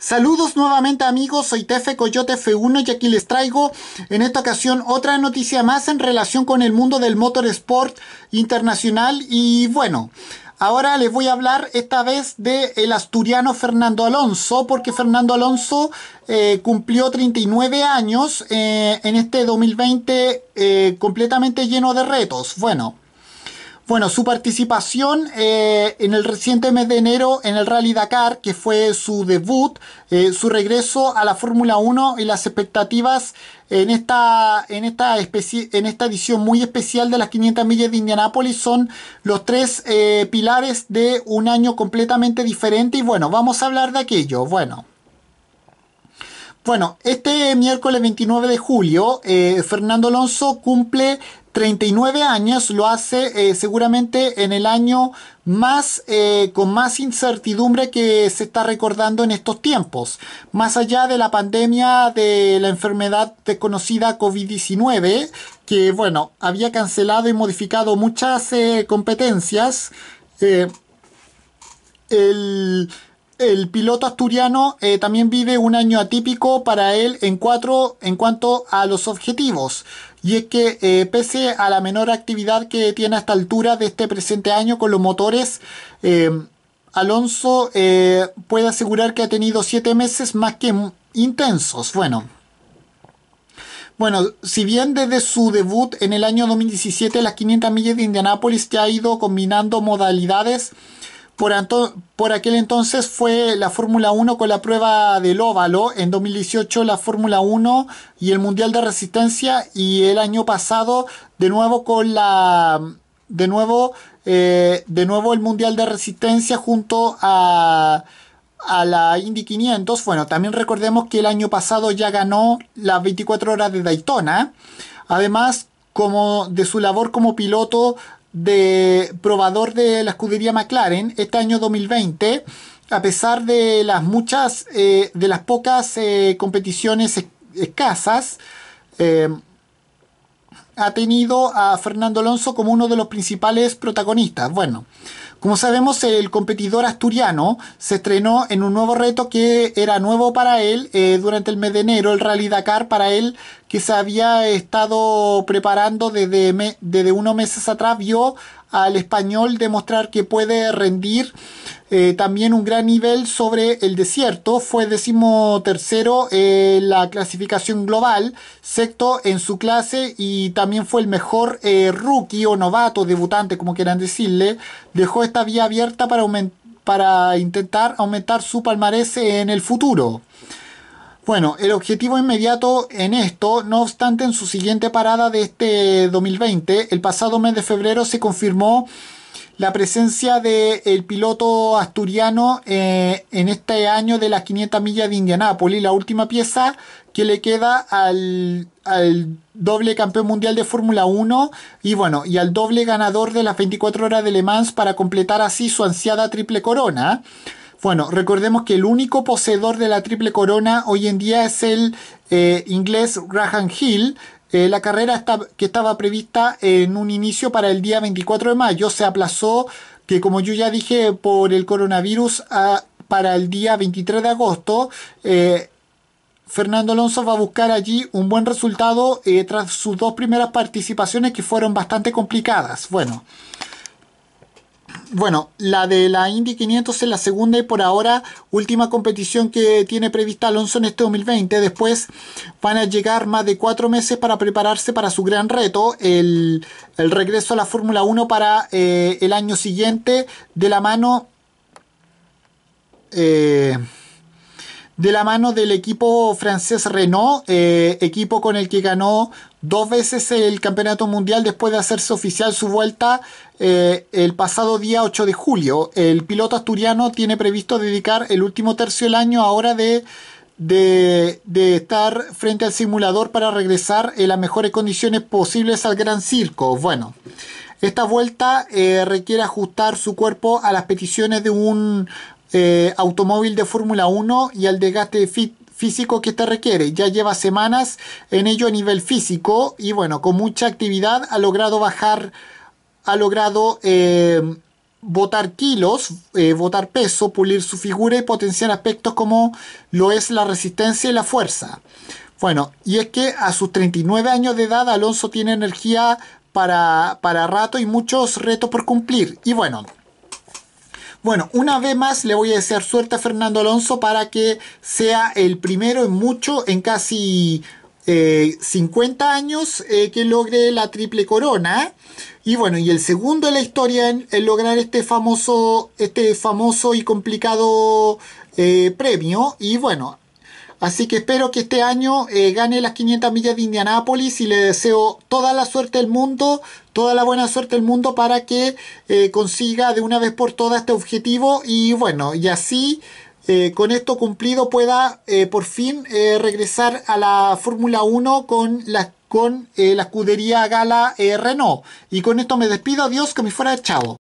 Saludos nuevamente amigos, soy Tefe Coyote F1 y aquí les traigo en esta ocasión otra noticia más en relación con el mundo del motorsport internacional y bueno, Ahora les voy a hablar esta vez del el asturiano Fernando Alonso, porque Fernando Alonso eh, cumplió 39 años eh, en este 2020 eh, completamente lleno de retos. Bueno, bueno, su participación eh, en el reciente mes de enero en el Rally Dakar, que fue su debut, eh, su regreso a la Fórmula 1 y las expectativas en esta, en, esta en esta edición muy especial de las 500 millas de Indianápolis son los tres eh, pilares de un año completamente diferente. Y bueno, vamos a hablar de aquello. Bueno. Bueno, este miércoles 29 de julio, Fernando Alonso cumple 39 años, lo hace eh, seguramente en el año más eh, con más incertidumbre que se está recordando en estos tiempos. Más allá de la pandemia de la enfermedad desconocida COVID-19, que bueno, había cancelado y modificado muchas eh, competencias, el el piloto asturiano eh, también vive un año atípico para él en, cuatro, en cuanto a los objetivos. Y es que eh, pese a la menor actividad que tiene a esta altura de este presente año con los motores, eh, Alonso puede asegurar que ha tenido siete meses más que intensos. Bueno, bueno, si bien desde su debut en el año 2017 las 500 millas de Indianápolis ya ha ido combinando modalidades, por, aquel entonces fue la Fórmula 1 con la prueba del óvalo, en 2018 la Fórmula 1 y el Mundial de Resistencia y el año pasado de nuevo con la... De nuevo, eh, de nuevo el Mundial de Resistencia junto a, a la Indy 500. Bueno, también recordemos que el año pasado ya ganó las 24 horas de Daytona. Además, como de su labor como piloto de probador de la escudería McLaren este año 2020, a pesar de las muchas, eh, de las pocas eh, competiciones escasas, eh, ha tenido a Fernando Alonso como uno de los principales protagonistas. Bueno, como sabemos, el competidor asturiano se estrenó en un nuevo reto que era nuevo para él eh, durante el mes de enero, el Rally Dakar para él, que se había estado preparando desde, desde unos meses atrás, vio al español demostrar que puede rendir eh, también un gran nivel sobre el desierto. Fue decimotercero en la clasificación global, sexto en su clase y también fue el mejor eh, rookie o novato, debutante, como quieran decirle. Dejó esta vía abierta para, para intentar aumentar su palmarés en el futuro. Bueno, el objetivo inmediato en esto, no obstante, en su siguiente parada de este 2020, el pasado mes de febrero se confirmó la presencia del piloto asturiano eh, en este año de las 500 millas de Indianápolis, la última pieza que le queda al, doble campeón mundial de Fórmula 1 y bueno, y al doble ganador de las 24 horas de Le Mans para completar así su ansiada triple corona. Bueno, recordemos que el único poseedor de la triple corona hoy en día es el eh, inglés Graham Hill. Eh, la carrera que estaba prevista en un inicio para el día 24 de mayo se aplazó, que como yo ya dije, por el coronavirus para el día 23 de agosto. Eh, Fernando Alonso va a buscar allí un buen resultado tras sus dos primeras participaciones que fueron bastante complicadas. Bueno, bueno, la de la Indy 500 es la segunda y por ahora última competición que tiene prevista Alonso en este 2020. Después van a llegar más de cuatro meses para prepararse para su gran reto, el, regreso a la Fórmula 1 para eh, el año siguiente de la mano... Eh, de la mano del equipo francés Renault, eh, equipo con el que ganó dos veces el campeonato mundial después de hacerse oficial su vuelta eh, el pasado día 8 de julio. El piloto asturiano tiene previsto dedicar el último tercio del año ahora de, de, de estar frente al simulador para regresar en las mejores condiciones posibles al Gran Circo. Bueno. Esta vuelta eh, requiere ajustar su cuerpo a las peticiones de un eh, automóvil de Fórmula 1 y al desgaste físico que este requiere. Ya lleva semanas en ello a nivel físico y bueno, con mucha actividad ha logrado bajar, ha logrado eh, botar kilos, eh, botar peso, pulir su figura y potenciar aspectos como lo es la resistencia y la fuerza. Bueno, y es que a sus 39 años de edad Alonso tiene energía para, para rato y muchos retos por cumplir. Y bueno, bueno, una vez más le voy a desear suerte a Fernando Alonso para que sea el primero en mucho, en casi 50 eh, años, eh, que logre la triple corona. Y bueno, y el segundo en la historia en, lograr este famoso, este famoso y complicado eh, premio. Y bueno, Así que espero que este año eh, gane las 500 millas de Indianápolis y le deseo toda la suerte del mundo, toda la buena suerte del mundo para que eh, consiga de una vez por todas este objetivo y bueno, y así eh, con esto cumplido pueda por fin regresar a la Fórmula 1 con la, con, la escudería Gala Renault. Y con esto me despido, adiós, que me fuera, chavo.